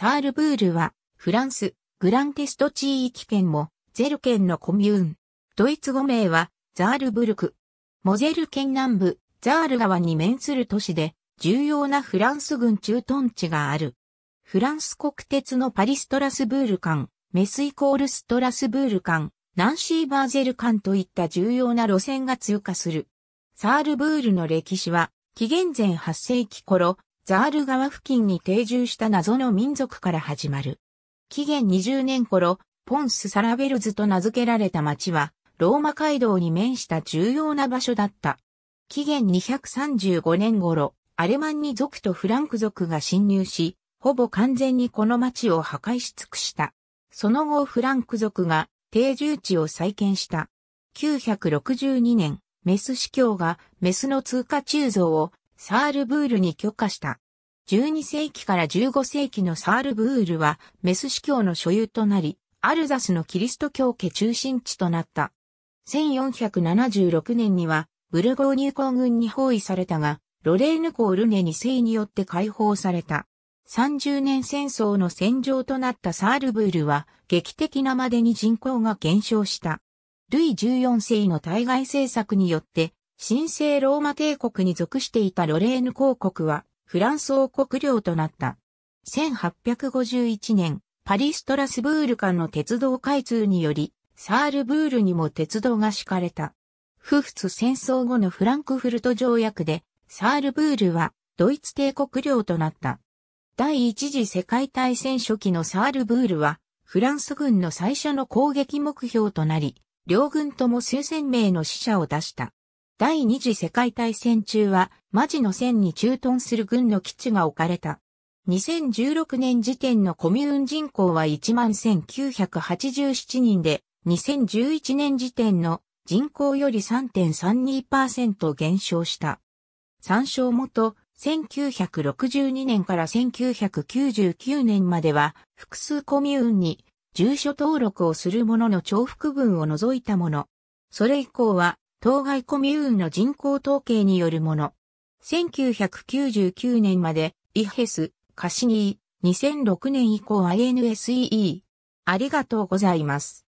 サールブールは、フランス、グランテスト地域圏も、ゼル県のコミューン。ドイツ語名は、ザールブルク。モゼル県南部、ザール川に面する都市で、重要なフランス軍駐屯地がある。フランス国鉄のパリストラスブール間、メスイコールストラスブール間、ナンシーバーゼル間といった重要な路線が通過する。サールブールの歴史は、紀元前8世紀頃、ザール川付近に定住した謎の民族から始まる。紀元20年頃、ポンス・サラベルズと名付けられた町は、ローマ街道に面した重要な場所だった。紀元235年頃、アレマンニ族とフランク族が侵入し、ほぼ完全にこの町を破壊し尽くした。その後フランク族が定住地を再建した。962年、メス司教がメスの通過鋳造をサールブールに許可した。12世紀から15世紀のサールブールはメス司教の所有となり、アルザスのキリスト教家中心地となった。1476年にはブルゴーニュ公軍に包囲されたが、ロレーヌ公ルネ2世によって解放された。30年戦争の戦場となったサールブールは劇的なまでに人口が減少した。ルイ14世の対外政策によって神聖ローマ帝国に属していたロレーヌ公国は、フランス王国領となった。1851年、パリストラスブール間の鉄道開通により、サールブールにも鉄道が敷かれた。不仏戦争後のフランクフルト条約で、サールブールはドイツ帝国領となった。第一次世界大戦初期のサールブールは、フランス軍の最初の攻撃目標となり、両軍とも数千名の死者を出した。第二次世界大戦中は、マジの線に駐屯する軍の基地が置かれた。2016年時点のコミューン人口は11,987人で、2011年時点の人口より3.32%減少した。参照元、1962年から1999年までは、複数コミューンに住所登録をするものの重複分を除いたもの。それ以降は、当該コミューンの人口統計によるもの。1999年まで、イヘス、カシニー、2006年以降 i n s e e ありがとうございます。